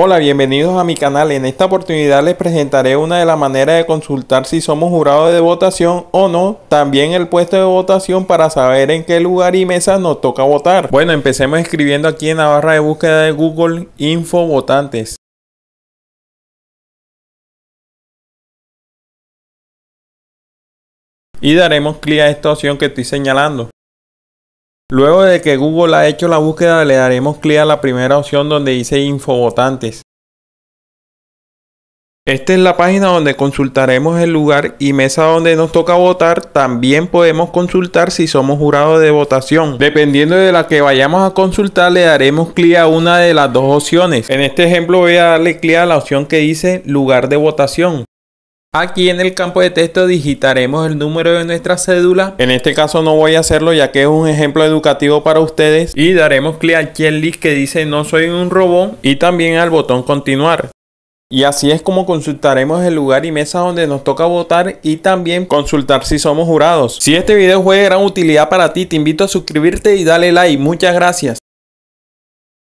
Hola, bienvenidos a mi canal. En esta oportunidad les presentaré una de las maneras de consultar si somos jurados de votación o no. También el puesto de votación para saber en qué lugar y mesa nos toca votar. Bueno, empecemos escribiendo aquí en la barra de búsqueda de Google Info Votantes. Y daremos clic a esta opción que estoy señalando. Luego de que Google ha hecho la búsqueda, le daremos clic a la primera opción donde dice Infobotantes. Esta es la página donde consultaremos el lugar y mesa donde nos toca votar. También podemos consultar si somos jurados de votación. Dependiendo de la que vayamos a consultar, le daremos clic a una de las dos opciones. En este ejemplo voy a darle clic a la opción que dice lugar de votación. Aquí en el campo de texto digitaremos el número de nuestra cédula. En este caso no voy a hacerlo ya que es un ejemplo educativo para ustedes. Y daremos clic aquí al link que dice no soy un robot y también al botón continuar. Y así es como consultaremos el lugar y mesa donde nos toca votar y también consultar si somos jurados. Si este video fue de gran utilidad para ti, te invito a suscribirte y dale like. Muchas gracias.